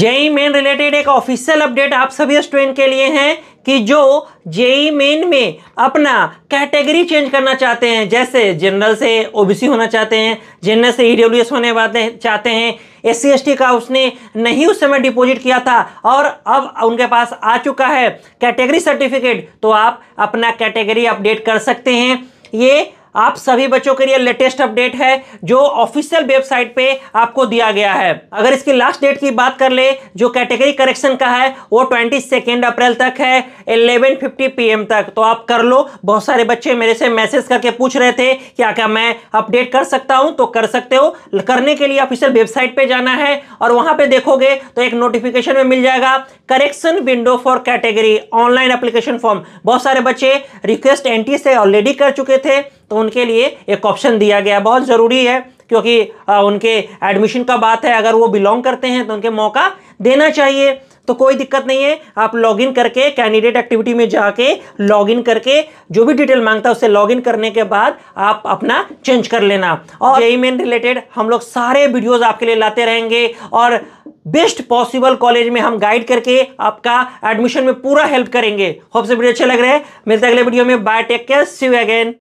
JEE Main related एक official update आप सभी स्टूडेंट के लिए है कि जो जेई मेन में अपना कैटेगरी चेंज करना चाहते हैं जैसे जनरल से ओबीसी होना चाहते हैं जनरल से ईडब्ल्यूएस होने वाले चाहते हैं एस सी का उसने नहीं उस समय डिपॉजिट किया था और अब उनके पास आ चुका है कैटेगरी सर्टिफिकेट तो आप अपना कैटेगरी अपडेट कर सकते हैं ये आप सभी बच्चों के लिए लेटेस्ट अपडेट है जो ऑफिशियल वेबसाइट पे आपको दिया गया है अगर इसकी लास्ट डेट की बात कर ले जो कैटेगरी करेक्शन का है वो ट्वेंटी सेकेंड अप्रैल तक है एलेवन फिफ्टी पीएम तक तो आप कर लो बहुत सारे बच्चे मेरे से मैसेज करके पूछ रहे थे क्या क्या मैं अपडेट कर सकता हूँ तो कर सकते हो करने के लिए ऑफिशियल वेबसाइट पर जाना है और वहाँ पर देखोगे तो एक नोटिफिकेशन में मिल जाएगा correction window for category online application form बहुत सारे बच्चे रिक्वेस्ट एंटी से ऑलरेडी कर चुके थे तो उनके लिए एक ऑप्शन दिया गया बहुत ज़रूरी है क्योंकि उनके एडमिशन का बात है अगर वो बिलोंग करते हैं तो उनके मौका देना चाहिए तो कोई दिक्कत नहीं है आप लॉगिन करके कैंडिडेट एक्टिविटी में जाके लॉगिन करके जो भी डिटेल मांगता है उसे लॉगिन करने के बाद आप अपना चेंज कर लेना और जेई मेन रिलेटेड हम लोग सारे वीडियोस आपके लिए लाते रहेंगे और बेस्ट पॉसिबल कॉलेज में हम गाइड करके आपका एडमिशन में पूरा हेल्प करेंगे होप से वीडियो अच्छा लग रहा है मिलते अगले वीडियो में bye take care see again